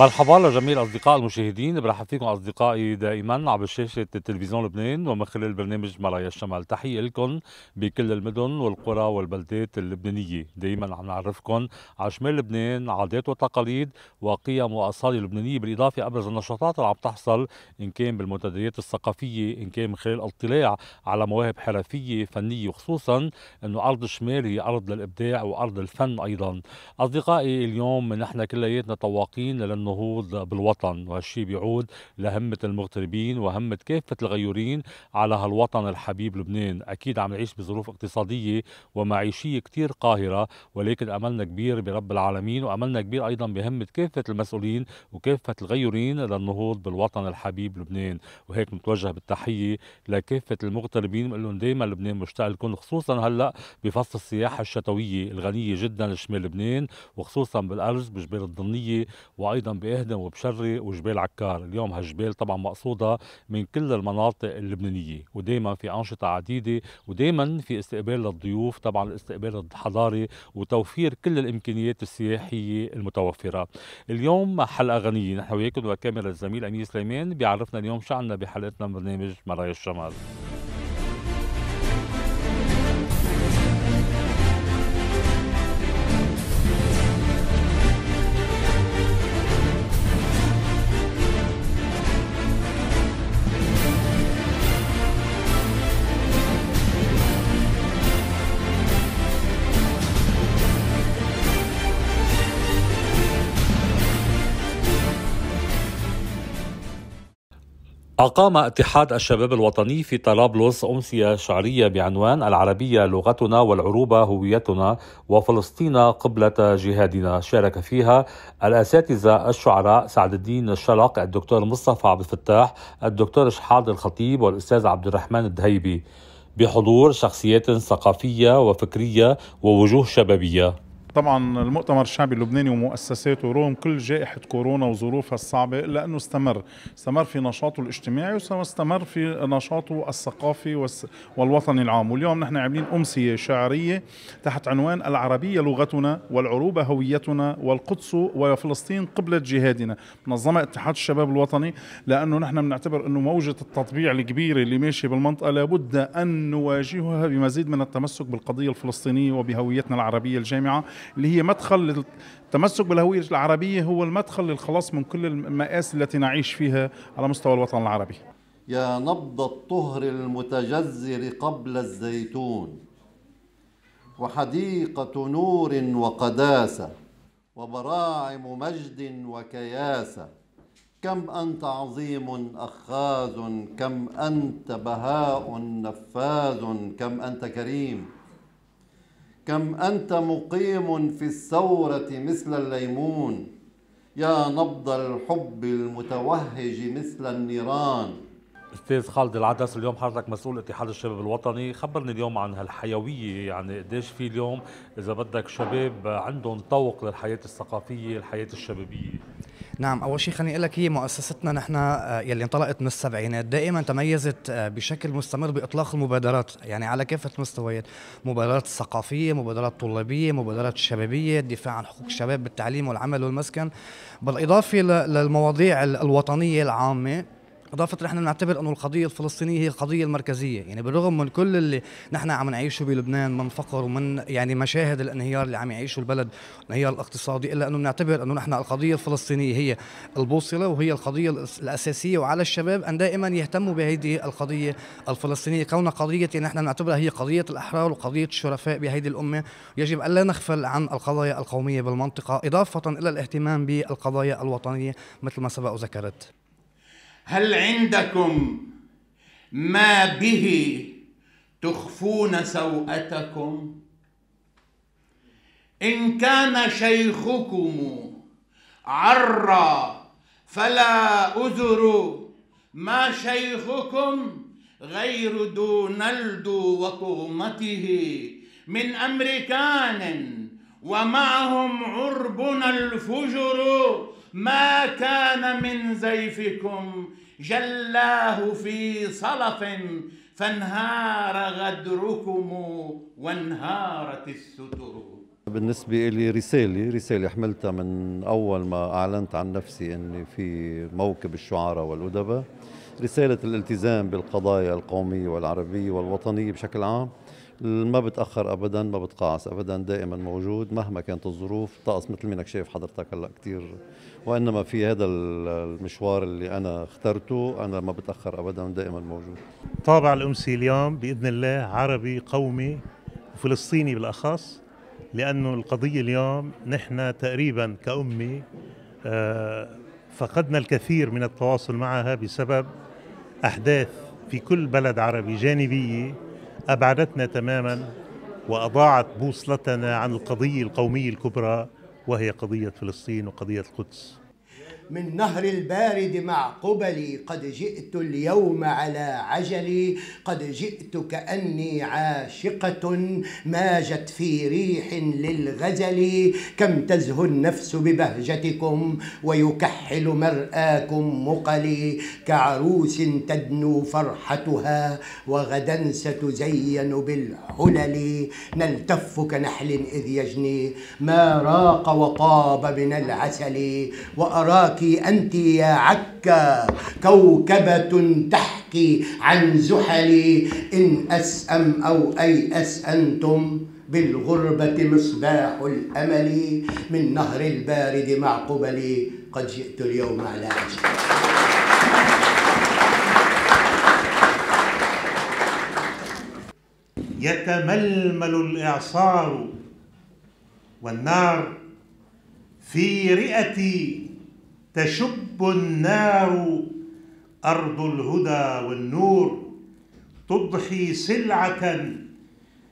مرحبا لجميع الاصدقاء المشاهدين برحب فيكم اصدقائي دائما عبر شاشه تلفزيون لبنان ومن خلال برنامج مرايا الشمال تحيه لكم بكل المدن والقرى والبلدات اللبنانيه دائما عم نعرفكم على شمال لبنان عادات وتقاليد وقيم واصاله لبنانيه بالاضافه ابرز النشاطات اللي عم تحصل ان كان بالمنتديات الثقافيه ان كان من خلال الاطلاع على مواهب حرفيه فنيه وخصوصا انه ارض الشمال هي ارض للابداع وارض الفن ايضا اصدقائي اليوم نحن كلياتنا طواقين لانه النهوض بالوطن وهالشيء بيعود لهمة المغتربين وهمة كافة الغيورين على هالوطن الحبيب لبنان أكيد عم نعيش بظروف اقتصادية ومعيشية كتير قاهرة ولكن أملنا كبير برب العالمين وأملنا كبير أيضا بهمة كافة المسؤولين وكافة الغيورين للنهوض بالوطن الحبيب لبنان وهيك نتوجه بالتحية لكافة المغتربين بنقول لهم دائما لبنان مشتاق لكم خصوصا هلا بفصل السياحة الشتوية الغنية جدا لشمال لبنان وخصوصا بالأرز بجبال الضنية وأيضا بأهدم وبشري وجبال عكار اليوم هالجبال طبعا مقصودة من كل المناطق اللبنانية ودائما في أنشطة عديدة ودائما في استقبال للضيوف طبعا الاستقبال الحضاري وتوفير كل الإمكانيات السياحية المتوفرة اليوم حلقة غنية نحن وياكم وكاميرا الزميل أمير سليمان بيعرفنا اليوم شو عنا بحلقتنا من برنامج مرايا الشمال أقام اتحاد الشباب الوطني في طرابلس أمسية شعرية بعنوان العربية لغتنا والعروبة هويتنا وفلسطين قبلة جهادنا شارك فيها الأساتذة الشعراء سعد الدين الشلق الدكتور مصطفى عبد الفتاح الدكتور شحاد الخطيب والأستاذ عبد الرحمن الدهيبي بحضور شخصيات ثقافية وفكرية ووجوه شبابية طبعا المؤتمر الشعبي اللبناني ومؤسساته رغم كل جائحة كورونا وظروفها الصعبة إلا أنه استمر استمر في نشاطه الاجتماعي واستمر في نشاطه الثقافي والوطني العام واليوم نحن عاملين أمسية شعرية تحت عنوان العربية لغتنا والعروبة هويتنا والقدس وفلسطين قبلة جهادنا منظمة اتحاد الشباب الوطني لأنه نحن بنعتبر أنه موجة التطبيع الكبيرة اللي ماشية بالمنطقة لابد أن نواجهها بمزيد من التمسك بالقضية الفلسطينية وبهويتنا العربية الجامعة اللي هي مدخل التمسك بالهوية العربية هو المدخل للخلاص من كل المآسي التي نعيش فيها على مستوى الوطن العربي يا نبض الطهر المتجذر قبل الزيتون وحديقة نور وقداسة وبراعم مجد وكياسة كم أنت عظيم أخاذ كم أنت بهاء نفاذ كم أنت كريم كم أنت مقيم في الثورة مثل الليمون يا نبض الحب المتوهج مثل النيران استاذ خالد العدس اليوم حضرتك مسؤول اتحاد الشباب الوطني خبرني اليوم عن هالحيويه يعني قديش في اليوم اذا بدك شباب عندهم طوق للحياه الثقافيه الحياه الشبابيه نعم اول شيء خليني اقول لك هي مؤسستنا نحن آه، يلي انطلقت من السبعينات دائما تميزت آه، بشكل مستمر باطلاق المبادرات يعني على كافه المستويات مبادرات ثقافيه مبادرات طلابيه مبادرات شبابيه الدفاع عن حقوق الشباب بالتعليم والعمل والمسكن بالاضافه للمواضيع الوطنيه العامه اضافه نحن نعتبر بنعتبر انه القضيه الفلسطينيه هي القضيه المركزيه يعني بالرغم من كل اللي نحن عم نعيشه بلبنان من فقر ومن يعني مشاهد الانهيار اللي عم يعيشه البلد الانهيار الاقتصادي الا انه بنعتبر انه نحن القضيه الفلسطينيه هي البوصله وهي القضيه الاساسيه وعلى الشباب ان دائما يهتموا بهذه القضيه الفلسطينيه كون قضيه يعني نحن بنعتبرها هي قضيه الاحرار وقضيه الشرفاء بهذه الامه يجب الا نغفل عن القضايا القوميه بالمنطقه اضافه الى الاهتمام بالقضايا الوطنيه مثل ما سبق وذكرت هل عندكم ما به تخفون سوءتكم ان كان شيخكم عرا فلا اذر ما شيخكم غير دونالد وقومته من امريكان ومعهم عربنا الفجر ما كان من زيفكم جلاه في صلف فانهار غدركم وانهارت الستر بالنسبة لي رسالة رسالة حملتها من أول ما أعلنت عن نفسي أني في موكب الشعراء والأدباء رسالة الالتزام بالقضايا القومية والعربية والوطنية بشكل عام ما بتاخر ابدا ما بتقاعس ابدا دائما موجود مهما كانت الظروف طقس مثل ما انك شايف حضرتك هلا كثير وانما في هذا المشوار اللي انا اخترته انا ما بتاخر ابدا دائما موجود طابع الامسي اليوم باذن الله عربي قومي وفلسطيني بالاخص لانه القضيه اليوم نحن تقريبا كامه آه، فقدنا الكثير من التواصل معها بسبب احداث في كل بلد عربي جانبيه أبعدتنا تماما وأضاعت بوصلتنا عن القضية القومية الكبرى وهي قضية فلسطين وقضية القدس من نهر البارد مع قبلي قد جئت اليوم على عجلي قد جئت كأني عاشقة ماجت في ريح للغزل كم تزهو النفس ببهجتكم ويكحل مرآكم مقلي كعروس تدنو فرحتها وغدا ستزين بالحلل نلتف كنحل إذ يجني ما راق وطاب من العسل وأراك أنت يا عكا كوكبة تحكي عن زحلي إن أسأم أو أيأس أنتم بالغربة مصباح الأمل من نهر البارد مع قبلي قد جئت اليوم على أجل يتململ الإعصار والنار في رئتي تشب النار أرض الهدى والنور تضحي سلعة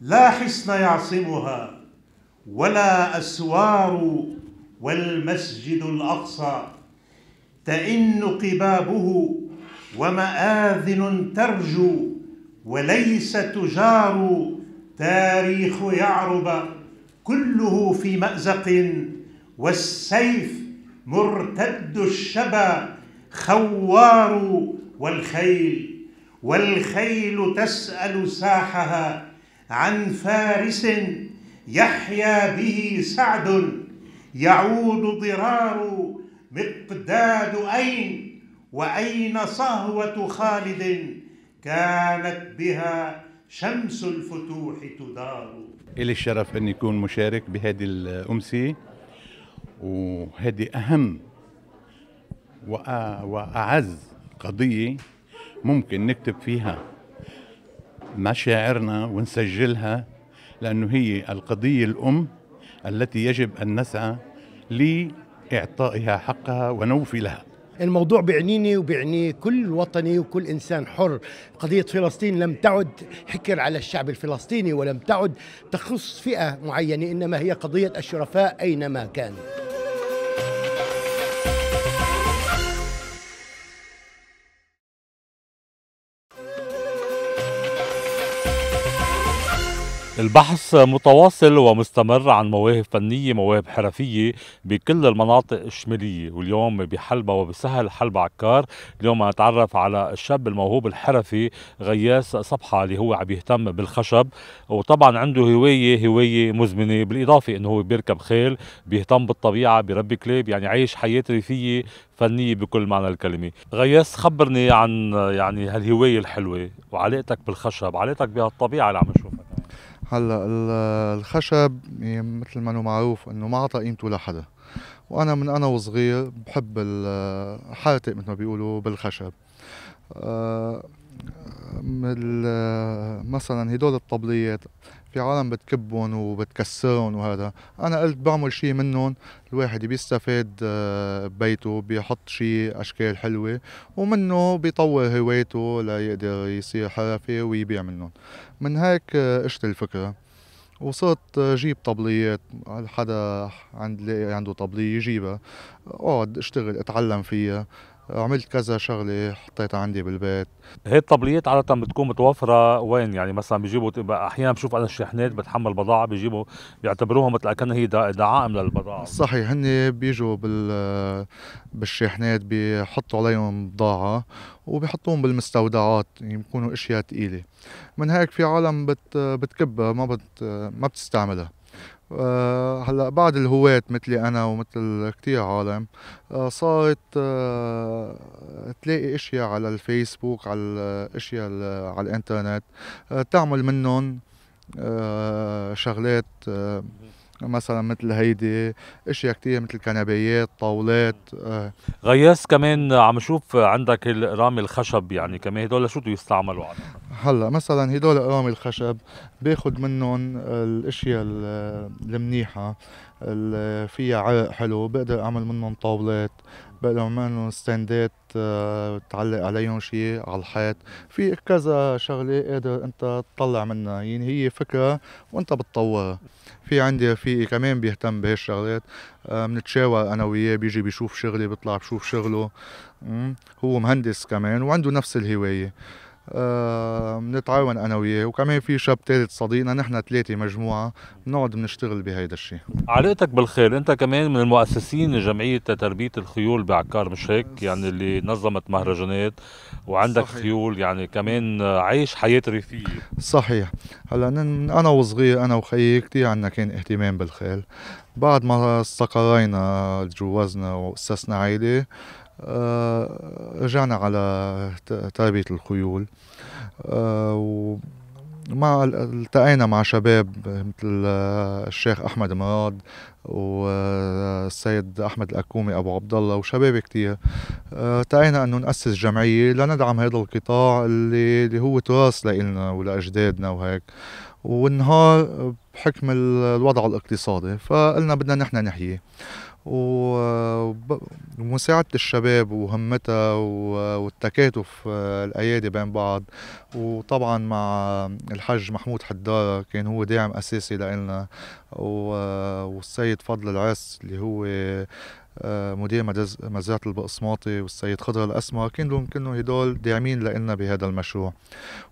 لا حصن يعصمها ولا أسوار والمسجد الأقصى تئن قبابه ومآذن ترجو وليس تجار تاريخ يعرب كله في مأزق والسيف مرتد الشبا خوار والخيل والخيل تسأل ساحها عن فارس يحيا به سعد يعود ضرار مقداد أين وأين صهوة خالد كانت بها شمس الفتوح تدار إلي الشرف أن يكون مشارك بهذه الأمسية وهذه أهم وأعز قضية ممكن نكتب فيها مشاعرنا ونسجلها لأنه هي القضية الأم التي يجب أن نسعى لإعطائها حقها ونوفي لها الموضوع بيعنيني وبيعني كل وطني وكل انسان حر قضيه فلسطين لم تعد حكر على الشعب الفلسطيني ولم تعد تخص فئه معينه انما هي قضيه الشرفاء اينما كانوا البحث متواصل ومستمر عن مواهب فنية مواهب حرفية بكل المناطق الشمالية واليوم بحلبة وبسهل حلبة عكار اليوم نتعرف على الشاب الموهوب الحرفي غياس صبحة اللي هو عم يهتم بالخشب وطبعا عنده هواية هواية مزمنة بالإضافة أنه هو بيركب خيل بيهتم بالطبيعة بيربي كلاب يعني عايش حياة ريفية فنية بكل معنى الكلمة غياس خبرني عن يعني هالهواية الحلوة وعلاقتك بالخشب علاقتك بهالطبيعة اللي عم نشوفها هلا الخشب مثل ما هو معروف انه ما اعطى قيمته لحدا وانا من انا وصغير بحب حارتق مثل ما بيقولوا بالخشب آه، مثل مثلا هدول الطبليات في عالم بتكبهم وبتكسرهم وهذا انا قلت بعمل شيء منهم الواحد بيستفاد آه، ببيته بيحط شيء اشكال حلوه ومنه بيطور هوايته ليقدر يصير حرفي ويبيع منهم من هيك آه، اجت الفكره وصرت آه، جيب طبليات حدا عند عنده طبليه يجيبها اقعد اشتغل اتعلم فيها عملت كذا شغله حطيتها عندي بالبيت هي الطبليات عاده بتكون متوفره وين يعني مثلا بيجيبوا احيانا بشوف انا الشحنات بتحمل بضاعه بيجيبوا بيعتبروها مثل كانها هي دعائم للبضاعه صحيح هن بيجوا بال بالشحنات بيحطوا عليهم بضاعه وبيحطوهم بالمستودعات يعني بيكونوا اشياء ثقيله من هيك في عالم بت... بتكبها ما بت... ما بتستعملها أه هلا بعد الهواة مثلي انا ومثل كتير عالم أه صارت أه تلاقي اشياء على الفيسبوك على الاشياء على الانترنت آه، تعمل منهم آه، شغلات آه، مثلا مثل هيدي اشياء كثير مثل كنبيات طاولات آه. غياس كمان عم شوف عندك الرامي الخشب يعني كمان هدول شو بده يستعملوا هلا مثلا هدول رامي الخشب باخذ منهم الاشياء المنيحه فيها عرق حلو بقدر اعمل منهم طاولات بقدر اعمل منهم ستاندات آه، تعلق عليهم شيء على الحيط في كذا شغله قادر انت تطلع منها يعني هي فكره وانت بتطورها في عندي رفيقي كمان بيهتم بهالشغلات بنتشاور آه، انا وياه بيجي بيشوف شغلي بيطلع بشوف شغله هو مهندس كمان وعنده نفس الهوايه بنتعاون آه، انا وياه وكمان في شاب ثالث صديقنا نحن ثلاثه مجموعه بنقعد بنشتغل بهيدا الشيء علاقتك بالخيل انت كمان من المؤسسين لجمعيه تربيه الخيول بعكار مش هيك يعني اللي نظمت مهرجانات وعندك صحيح. خيول يعني كمان عايش حياه ريفيه صحيح هلا انا وصغير انا وخيي كثير عندنا كان اهتمام بالخيل بعد ما استقرينا تجوزنا واسسنا عائله آه، رجعنا على تربية الخيول آه، وما التقينا مع شباب مثل الشيخ أحمد مراد والسيد أحمد الأكومي أبو عبد الله وشباب كتير التقينا آه، أنه نأسس جمعية لندعم هذا القطاع اللي, اللي هو تراث لإلنا ولأجدادنا وهيك والنهار بحكم الوضع الاقتصادي فقلنا بدنا نحن نحييه ومساعدة الشباب وهمتها والتكاتف آه، الأيادي بين بعض وطبعا مع الحج محمود حدارة كان هو داعم أساسي لنا والسيد فضل العس اللي هو آه، مدير مزرعة البقسماطي والسيد خضر الأسمر كانوا كلهم هدول داعمين لنا بهذا المشروع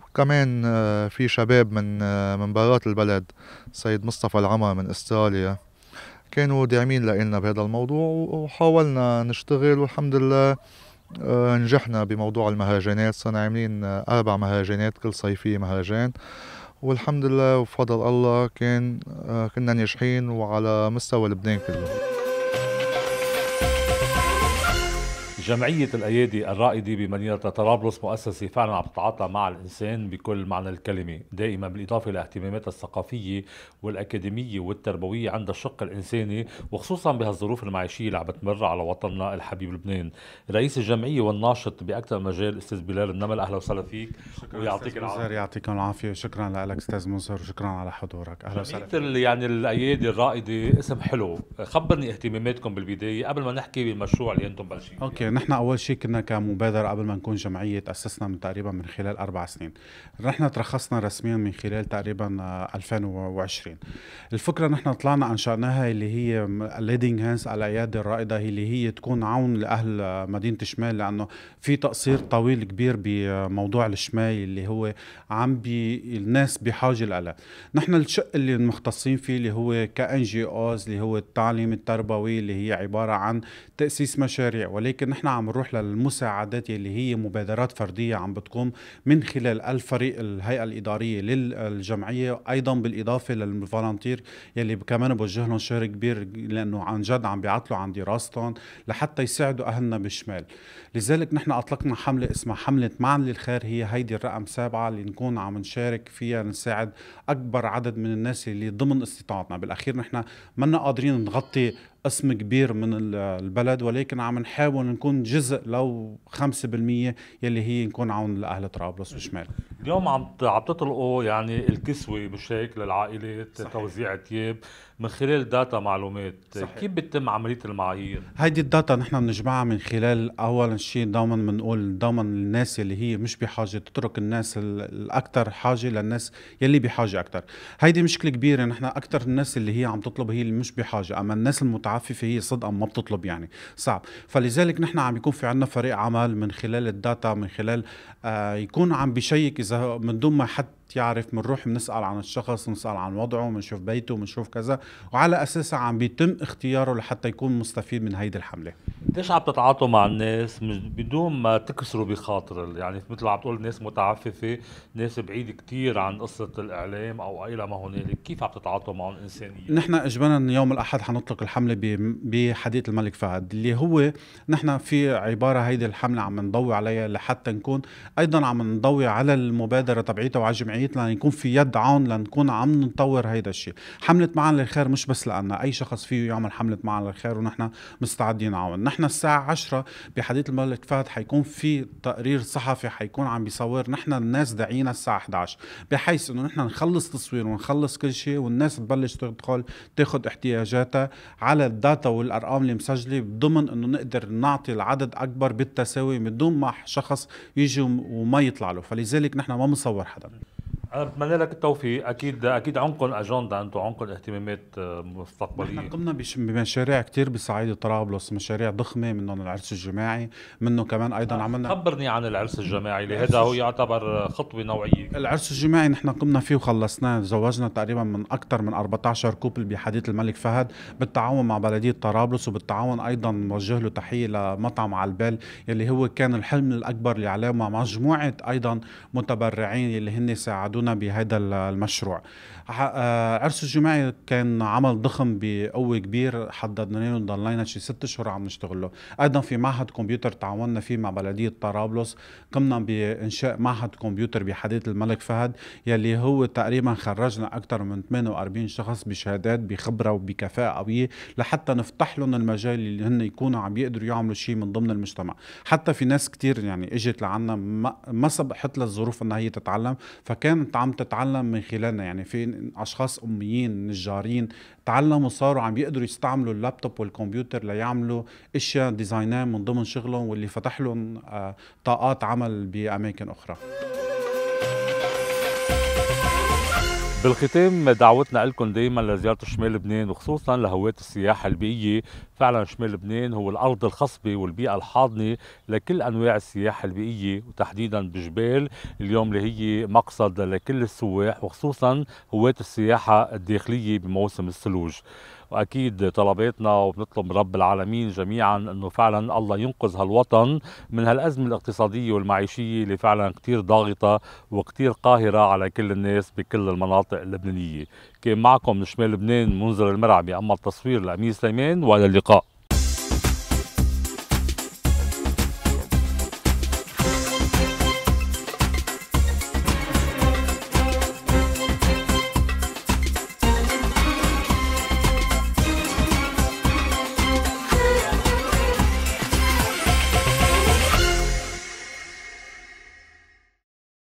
وكمان آه، في شباب من من برات البلد سيد مصطفى العمر من استراليا كانوا داعمين لنا بهذا الموضوع وحاولنا نشتغل والحمد لله آه، نجحنا بموضوع المهرجانات صرنا عاملين أربع مهرجانات كل صيفية مهرجان والحمد لله وبفضل الله كان آه، كنا ناجحين وعلى مستوى لبنان كله جمعية الأيادي الرائدة بمدينة طرابلس مؤسسة فعلا عم تتعاطى مع الإنسان بكل معنى الكلمة دائما بالإضافة لاهتماماتها الثقافية والأكاديمية والتربوية عند الشق الإنساني وخصوصا بهالظروف المعيشية اللي عم بتمر على وطننا الحبيب لبنان رئيس الجمعية والناشط بأكثر مجال أستاذ بلال النمل أهلا وسهلا فيك ويعطيك العافية يعطيكم العافية شكرا لك أستاذ منصور وشكرا على حضورك أهلا وسهلا يعني الأيادي الرائدة اسم حلو خبرني اهتماماتكم بالبداية قبل ما نحكي بالمشروع اللي أنتم بلشين أوكي نحن اول شيء كنا كمبادره قبل ما نكون جمعيه تاسسنا من تقريبا من خلال اربع سنين نحن ترخصنا رسميا من خلال تقريبا 2020 آه، الفكره نحن طلعنا انشاناها اللي هي ليدنج هانس على الايادي الرائده اللي هي تكون عون لاهل آه، مدينه الشمال لانه في تقصير طويل كبير بموضوع الشمال اللي هو عم بي الناس بحاجه لها نحن الشق اللي مختصين فيه اللي هو كان جي اوز اللي هو التعليم التربوي اللي هي عباره عن تاسيس مشاريع ولكن نحن عم نروح للمساعدات اللي هي مبادرات فرديه عم بتقوم من خلال الفريق الهيئه الاداريه للجمعيه ايضا بالاضافه للفولنتير يلي كمان بوجه لهم شهر كبير لانه عن جد عم بيعطلوا عن دراستهم لحتى يساعدوا اهلنا بالشمال لذلك نحن اطلقنا حمله اسمها حمله معا للخير هي هيدي الرقم سابعة اللي نكون عم نشارك فيها نساعد اكبر عدد من الناس اللي ضمن استطاعتنا بالاخير نحن منا قادرين نغطي قسم كبير من البلد ولكن عم نحاول نكون جزء لو 5% يلي هي نكون عون لاهل طرابلس وشمال اليوم عم عم تطلقوا يعني الكسوه مش هيك للعائلات توزيع ثياب من خلال داتا معلومات صحيح. كيف بتتم عمليه المعايير هيدي الداتا نحن بنجمعها من خلال اول شيء دائما بنقول دائما الناس اللي هي مش بحاجه تترك الناس الاكثر حاجه للناس يلي بحاجه اكثر هيدي مشكله كبيره نحن اكثر الناس اللي هي عم تطلب هي اللي مش بحاجه اما الناس المتعففه هي صدقا ما بتطلب يعني صعب فلذلك نحن عم يكون في عندنا فريق عمل من خلال الداتا من خلال آه يكون عم بشيك اذا من دون ما حد بتعرف بنروح بنسال عن الشخص بنسال عن وضعه بنشوف بيته بنشوف كذا وعلى اساسها عم بيتم اختياره لحتى يكون مستفيد من هيدي الحمله قديش عم تتعاطوا مع الناس بدون ما تكسروا بخاطر يعني مثل ما عم تقول ناس متعففه ناس بعيد كثير عن قصه الاعلام او اي ما هنالك كيف عم تتعاطوا معهم انسانيا نحن اجبارا يوم الاحد حنطلق الحمله بحديقه الملك فهد اللي هو نحن في عباره هيدي الحمله عم نضوي عليها لحتى نكون ايضا عم نضوي على المبادره تبعيتها وعلى اجتماعيات يعني لنكون في يد عون لنكون عم نطور هيدا الشيء حمله معا للخير مش بس لأن اي شخص فيه يعمل حمله معا للخير ونحن مستعدين نعاون نحن الساعه 10 بحديث الملك فهد حيكون في تقرير صحفي حيكون عم بيصور نحن الناس داعينا الساعه 11 بحيث انه نحن نخلص تصوير ونخلص كل شيء والناس تبلش تدخل تاخذ احتياجاتها على الداتا والارقام اللي مسجله ضمن انه نقدر نعطي العدد اكبر بالتساوي من دون ما شخص يجي وما يطلع له فلذلك نحن ما بنصور حدا انا بتمنى لك التوفيق اكيد اكيد عندكم اجنده انتم عندكم اهتمامات آه، مستقبليه نحن قمنا بمشاريع كثير بصعيد طرابلس مشاريع ضخمه منهم العرس الجماعي منه كمان ايضا آه، عملنا خبرني عن العرس نعم. الجماعي لهذا هو يعتبر خطوه نوعيه العرس الجماعي نحن قمنا فيه وخلصناه تزوجنا تقريبا من اكثر من 14 كوبل بحديقه الملك فهد بالتعاون مع بلديه طرابلس وبالتعاون ايضا نوجه له تحيه لمطعم على البال يلي هو كان الحلم الاكبر اللي عليه مع مجموعه ايضا متبرعين اللي هن ساعدوا يساعدونا بهذا المشروع آه، عرس الجمعي كان عمل ضخم بقوه كبير حددنا له ضلينا شي ست اشهر عم نشتغل له ايضا في معهد كمبيوتر تعاوننا فيه مع بلديه طرابلس قمنا بانشاء معهد كمبيوتر بحديث الملك فهد يلي هو تقريبا خرجنا اكثر من 48 شخص بشهادات بخبره وبكفاءه قويه لحتى نفتح لهم المجال اللي هن يكونوا عم يقدروا يعملوا شيء من ضمن المجتمع حتى في ناس كثير يعني اجت لعنا ما سبقت لها الظروف انها هي تتعلم فكانت عم تتعلم من خلالنا يعني في اشخاص اميين نجارين تعلموا صاروا عم يقدروا يستعملوا اللابتوب والكمبيوتر ليعملوا اشياء ديزاينات من ضمن شغلهم واللي فتح لهم آه، طاقات عمل باماكن اخرى بالختام دعوتنا لكم دائما لزياره شمال لبنان وخصوصا لهواة السياحه البيئيه، فعلا شمال لبنان هو الارض الخصبه والبيئه الحاضنه لكل انواع السياحه البيئيه وتحديدا بجبال، اليوم اللي هي مقصد لكل السواح وخصوصا هواة السياحه الداخليه بموسم الثلوج. واكيد طلباتنا وبنطلب من رب العالمين جميعا انه فعلا الله ينقذ هالوطن من هالازمه الاقتصاديه والمعيشيه اللي فعلا كثير ضاغطه وكثير قاهره على كل الناس بكل المناطق اللبنانيه كان معكم من شمال لبنان منذر المرعبي اما التصوير الامير سليمان والى اللقاء